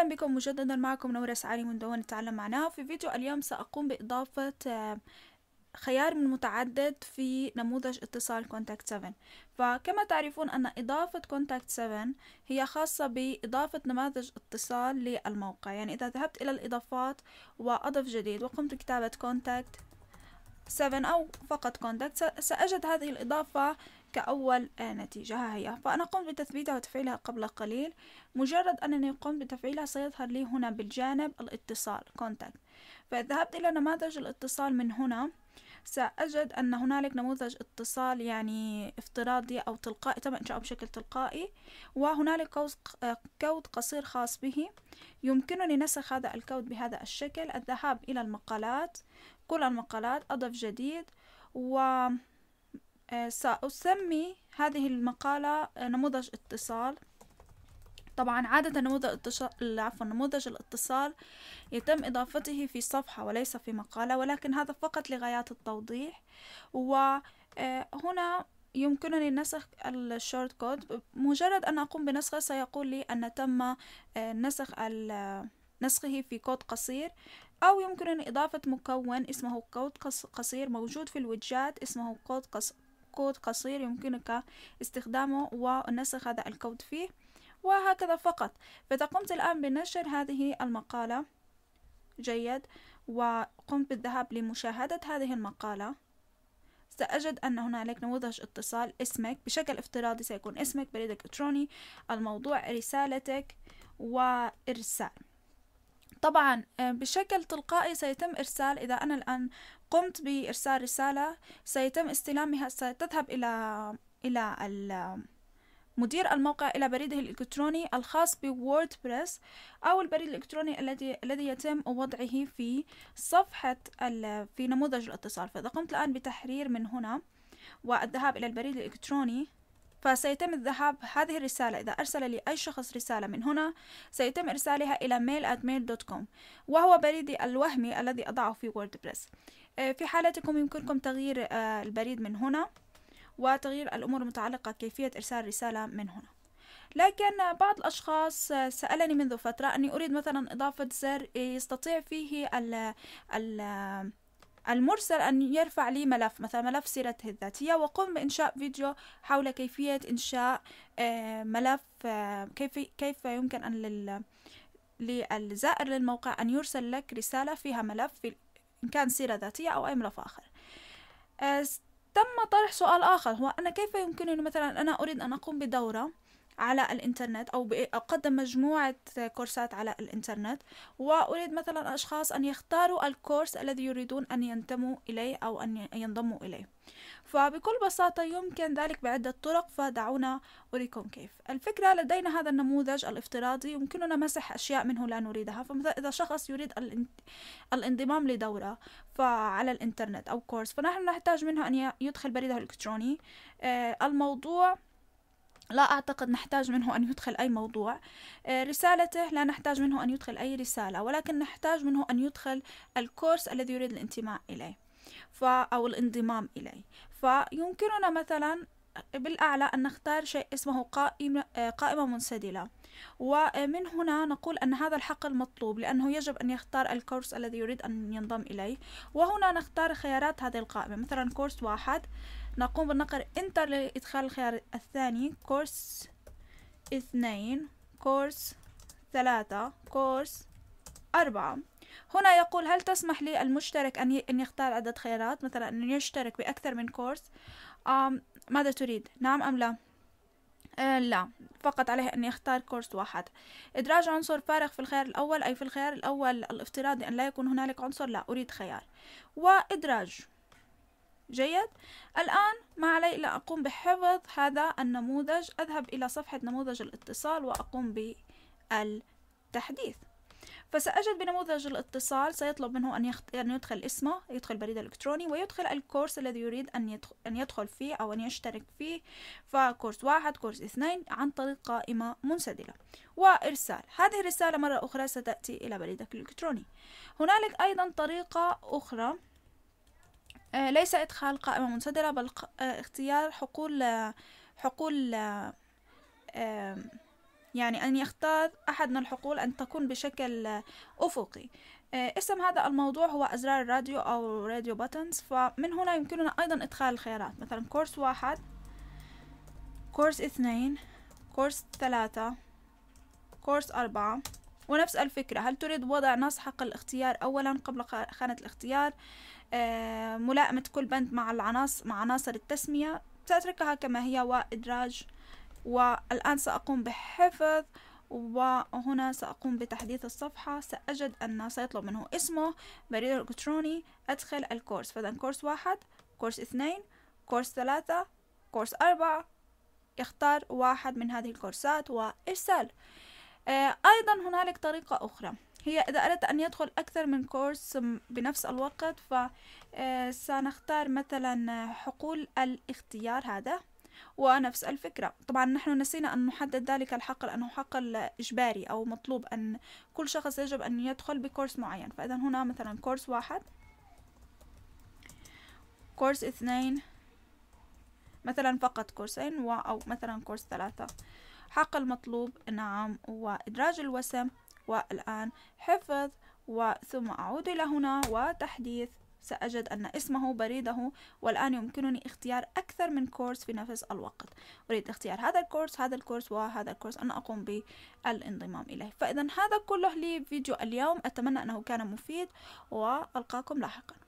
أهلا بكم مجددا معكم نورة سعاري من دون نتعلم معناها في فيديو اليوم سأقوم بإضافة آه، خيار من متعدد في نموذج اتصال كونتاكت 7 فكما تعرفون أن إضافة كونتاكت 7 هي خاصة بإضافة نماذج اتصال للموقع يعني إذا ذهبت إلى الإضافات وأضف جديد وقمت بكتابة كونتاكت 7 أو فقط كونتاكت سأجد هذه الإضافة كأول آه، نتيجة ها هي فأنا قمت بتثبيتها وتفعيلها قبل قليل مجرد أنني قمت بتفعيلها سيظهر لي هنا بالجانب الاتصال contact ذهبت إلى نماذج الاتصال من هنا سأجد أن هنالك نموذج اتصال يعني افتراضي أو تلقائي تم إنشاؤه بشكل تلقائي وهنالك آه، كود قصير خاص به يمكنني نسخ هذا الكود بهذا الشكل الذهاب إلى المقالات كل المقالات أضف جديد و آه، سأسمي هذه المقالة آه، نموذج اتصال طبعا عادة نموذج الاتصال عفوا نموذج الاتصال يتم إضافته في صفحة وليس في مقالة ولكن هذا فقط لغايات التوضيح وهنا آه، يمكنني نسخ الشورت كود مجرد أن أقوم بنسخه سيقول لي أن تم نسخ نسخه في كود قصير أو يمكنني إضافة مكون اسمه كود قصير موجود في الوجات اسمه كود كود قصير يمكنك استخدامه ونسخ هذا الكود فيه وهكذا فقط قمت الآن بنشر هذه المقالة جيد وقمت بالذهاب لمشاهدة هذه المقالة سأجد أن هنالك نموذج اتصال اسمك بشكل افتراضي سيكون اسمك بريد إلكتروني الموضوع رسالتك وإرسال طبعا آه، بشكل تلقائي سيتم إرسال إذا أنا الآن قمت بإرسال رسالة سيتم استلامها ستذهب إلى إلى مدير الموقع إلى بريده الإلكتروني الخاص بووردبريس أو البريد الإلكتروني الذي الذي يتم وضعه في صفحة في نموذج الاتصال فإذا قمت الآن بتحرير من هنا والذهاب إلى البريد الإلكتروني فسيتم الذهاب هذه الرسالة إذا أرسل لي أي شخص رسالة من هنا سيتم إرسالها إلى mail at mail.com وهو بريدي الوهمي الذي أضعه في ووردبريس آه، في حالتكم يمكنكم تغيير آه، البريد من هنا وتغيير الأمور المتعلقة كيفية إرسال رسالة من هنا لكن بعض الأشخاص آه، سألني منذ فترة أني أريد مثلا إضافة زر يستطيع فيه ال ال المرسل أن يرفع لي ملف مثلا ملف سيرته الذاتية وقم بإنشاء فيديو حول كيفية إنشاء ملف كيف كيف يمكن أن للزائر للموقع أن يرسل لك رسالة فيها ملف في إن كان سيرة ذاتية أو أي ملف آخر آه، تم طرح سؤال آخر هو أنا كيف يمكنني مثلا أنا أريد أن أقوم بدورة على الإنترنت أو أقدم مجموعة كورسات على الإنترنت وأريد مثلا اشخاص أن يختاروا الكورس الذي يريدون أن ينتموا إليه أو أن ينضموا إليه فبكل بساطة يمكن ذلك بعدة طرق فدعونا أريكم كيف الفكرة لدينا هذا النموذج الافتراضي يمكننا مسح أشياء منه لا نريدها فمثلا إذا شخص يريد الانضمام لدورة فعلى الإنترنت أو كورس فنحن نحتاج منه أن يدخل بريده الإلكتروني آه، الموضوع لا أعتقد نحتاج منه أن يدخل أي موضوع آه، رسالته لا نحتاج منه أن يدخل أي رسالة ولكن نحتاج منه أن يدخل الكورس الذي يريد الانتماء إليه أو الانضمام إليه فيمكننا مثلا بالأعلى أن نختار شيء اسمه آه، قائمة, قائمة منسدلة ومن هنا نقول أن هذا الحق المطلوب لأنه يجب أن يختار الكورس الذي يريد أن ينضم إليه وهنا نختار خيارات هذه القائمة مثلا كورس واحد نقوم بالنقر انتر لإدخال الخيار الثاني كورس اثنين كورس ثلاثة كورس أربعة هنا يقول هل تسمح لي المشترك أن يختار عدة خيارات مثلا أن يشترك بأكثر من كورس آم ماذا تريد نعم أم لا آه لا فقط عليه أن يختار كورس واحد إدراج عنصر فارغ في الخيار الأول أي في الخيار الأول الافتراضي أن لا يكون هنالك عنصر لا أريد خيار وإدراج جيد الآن ما علي إلا أقوم بحفظ هذا النموذج أذهب إلى صفحة نموذج الاتصال وأقوم بالتحديث فسأجد بنموذج الاتصال سيطلب منه أن, يخ... أن يدخل اسمه يدخل بريد الإلكتروني ويدخل الكورس الذي يريد أن, يدخ... أن يدخل فيه أو أن يشترك فيه فكورس واحد كورس اثنين عن طريق قائمة منسدلة وإرسال هذه الرسالة مرة أخرى ستأتي إلى بريدك الإلكتروني هنالك أيضا طريقة أخرى آه، ليس إدخال قائمة منسدلة بل آه، اختيار حقول آه، حقول يعني أن يختار أحد من الحقول أن تكون بشكل أفقي اسم هذا الموضوع هو أزرار الراديو أو راديو باتنز فمن هنا يمكننا أيضا إدخال الخيارات مثلا كورس واحد كورس اثنين كورس ثلاثة كورس أربعة ونفس الفكرة هل تريد وضع نص حق الاختيار أولا قبل خانة الاختيار آه، ملائمة كل بند مع العناصر مع عناصر التسمية سأتركها كما هي وإدراج والآن سأقوم بحفظ وهنا سأقوم بتحديث الصفحة سأجد أن سيطلب منه اسمه بريد إلكتروني أدخل الكورس فإذا كورس واحد كورس اثنين كورس ثلاثة كورس أربعة اختار واحد من هذه الكورسات وإرسال آه، أيضا هنالك طريقة أخرى هي إذا أردت أن يدخل أكثر من كورس بنفس الوقت فسنختار آه، مثلا حقول الاختيار هذا ونفس الفكرة طبعا نحن نسينا أن نحدد ذلك الحق لأنه حق إجباري أو مطلوب أن كل شخص يجب أن يدخل بكورس معين فإذا هنا مثلا كورس واحد كورس اثنين مثلا فقط كورسين أو مثلا كورس ثلاثة حق المطلوب نعم وإدراج الوسم والآن حفظ وثم أعود إلى هنا وتحديث سأجد أن اسمه بريده والآن يمكنني اختيار أكثر من كورس في نفس الوقت أريد اختيار هذا الكورس هذا الكورس وهذا الكورس أنا أقوم بالانضمام إليه فإذا هذا كله لي فيديو اليوم أتمنى أنه كان مفيد وألقاكم لاحقاً